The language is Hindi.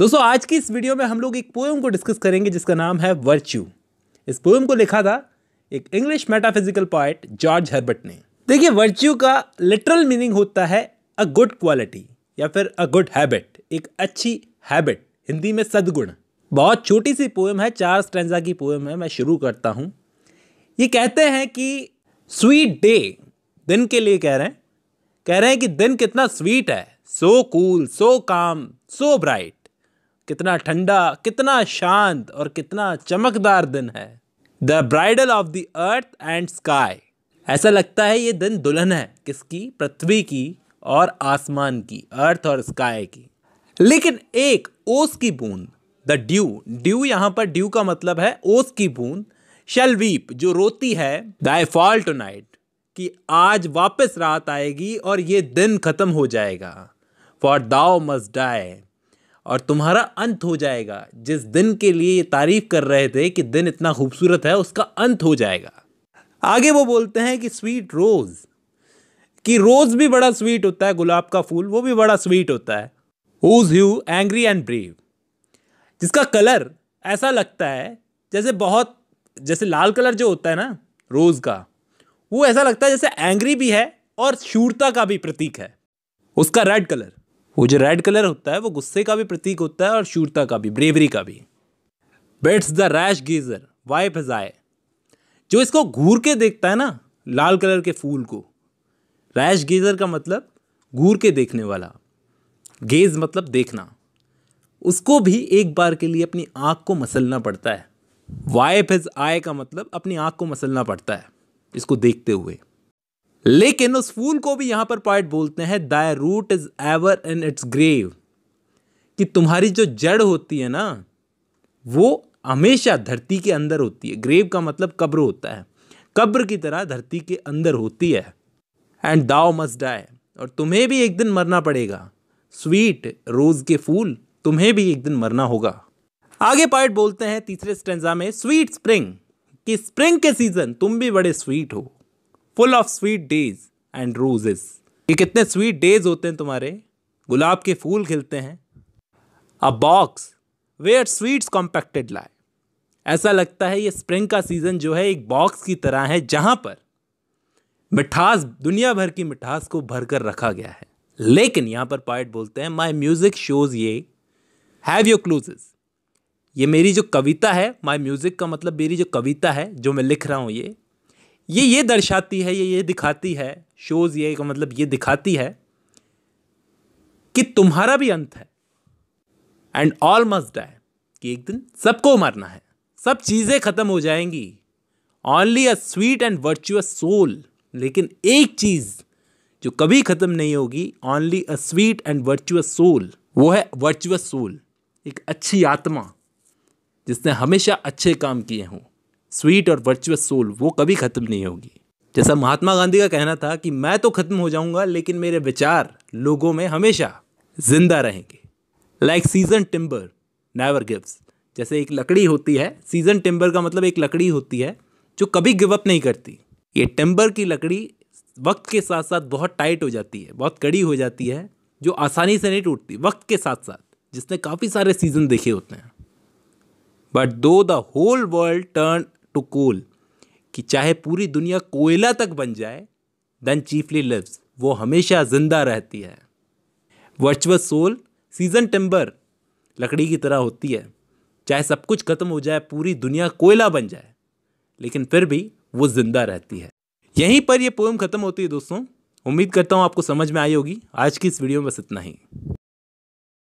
दोस्तों आज की इस वीडियो में हम लोग एक पोएम को डिस्कस करेंगे जिसका नाम है वर्च्यू इस पोएम को लिखा था एक English metaphysical poet George Herbert ने देखिए वर्च्यू का लिटरल मीनिंग होता है अ गुड क्वालिटी या फिर अ गुड हैबिट एक अच्छी हैबिट हिंदी में सदगुण बहुत छोटी सी पोएम है चार स्टेंजा की पोएम है मैं शुरू करता हूँ ये कहते हैं कि स्वीट डे दिन के लिए कह रहे हैं कह रहे हैं कि दिन कितना स्वीट है सो कूल सो काम सो ब्राइट कितना ठंडा कितना शांत और कितना चमकदार दिन है the bridal of the earth and sky ऐसा लगता है ये दिन दुल्हन है किसकी पृथ्वी की और आसमान की अर्थ और स्काई की लेकिन एक ओस की बूंद द ड्यू ड्यू यहाँ पर ड्यू का मतलब है ओस की बूंद शल वीप जो रोती है दाई फॉल टू नाइट कि आज वापस रात आएगी और ये दिन खत्म हो जाएगा फॉर दाओ मस्ट डाई और तुम्हारा अंत हो जाएगा जिस दिन के लिए ये तारीफ कर रहे थे कि दिन इतना खूबसूरत है उसका अंत हो जाएगा आगे वो बोलते हैं कि स्वीट रोज़ कि रोज़ भी बड़ा स्वीट होता है गुलाब का फूल वो भी बड़ा स्वीट होता है whose hue angry and brave जिसका कलर ऐसा लगता है जैसे बहुत जैसे लाल कलर जो होता है ना रोज़ का वो ऐसा लगता है जैसे एंग्री भी है और शूरता का भी प्रतीक है उसका रेड कलर वो जो रेड कलर होता है वो गुस्से का भी प्रतीक होता है और शूरता का भी ब्रेवरी का भी bids the rash gazer wipe his eye जो इसको घूर के देखता है ना लाल कलर के फूल को रैश गेजर का मतलब घूर के देखने वाला गेज मतलब देखना उसको भी एक बार के लिए अपनी आँख को मसलना पड़ता है वाइफ हिज आय का मतलब अपनी आँख को मसलना पड़ता है इसको देखते हुए लेकिन उस फूल को भी यहां पर पॉइंट बोलते हैं thy root is ever in its grave कि तुम्हारी जो जड़ होती है ना वो हमेशा धरती के अंदर होती है ग्रेव का मतलब कब्र होता है कब्र की तरह धरती के अंदर होती है एंड दाओ मस्ट डाई और तुम्हें भी एक दिन मरना पड़ेगा स्वीट रोज के फूल तुम्हें भी एक दिन मरना होगा आगे पार्ट बोलते हैं तीसरे स्टेंजा में स्वीट स्प्रिंग कि स्प्रिंग के सीजन तुम भी बड़े स्वीट हो full of sweet days and roses ये कितने स्वीट डेज होते हैं तुम्हारे गुलाब के फूल खिलते हैं a box where sweets compacted lie ऐसा लगता है ये स्प्रिंग का सीज़न जो है एक बॉक्स की तरह है जहां पर मिठास दुनिया भर की मिठास को भर कर रखा गया है लेकिन यहाँ पर पॉइंट बोलते हैं my music shows ye have your closes ये मेरी जो कविता है माई म्यूज़िक का मतलब मेरी जो कविता है जो मैं लिख रहा हूँ ये ये ये दर्शाती है ये ये दिखाती है शोज़ ये का मतलब ये दिखाती है कि तुम्हारा भी अंत है एंड ऑल मस्ट डाई कि एक दिन सबको मरना है सब चीज़ें ख़त्म हो जाएंगी only a sweet and virtuous soul लेकिन एक चीज़ जो कभी ख़त्म नहीं होगी only a sweet and virtuous soul वो है वर्चुअस सोल एक अच्छी आत्मा जिसने हमेशा अच्छे काम किए हों स्वीट और वर्चुअस सोल वो कभी ख़त्म नहीं होगी जैसा महात्मा गांधी का कहना था कि मैं तो ख़त्म हो जाऊंगा लेकिन मेरे विचार लोगों में हमेशा जिंदा रहेंगे like season timber never gives जैसे एक लकड़ी होती है सीजन टिम्बर का मतलब एक लकड़ी होती है जो कभी गिवअप नहीं करती ये टिम्बर की लकड़ी वक्त के साथ साथ बहुत टाइट हो जाती है बहुत कड़ी हो जाती है जो आसानी से नहीं टूटती वक्त के साथ साथ जिसने काफ़ी सारे सीज़न देखे होते हैं but though the whole world turn to coal कि चाहे पूरी दुनिया कोयला तक बन जाए देन चीफली लिव्स वो हमेशा जिंदा रहती है वर्चुअल सोल सीजन टिम्बर लकड़ी की तरह होती है चाहे सब कुछ खत्म हो जाए पूरी दुनिया कोयला बन जाए लेकिन फिर भी वो ज़िंदा रहती है यहीं पर यह पोएम ख़त्म होती है दोस्तों उम्मीद करता हूँ आपको समझ में आई होगी आज की इस वीडियो में बस इतना ही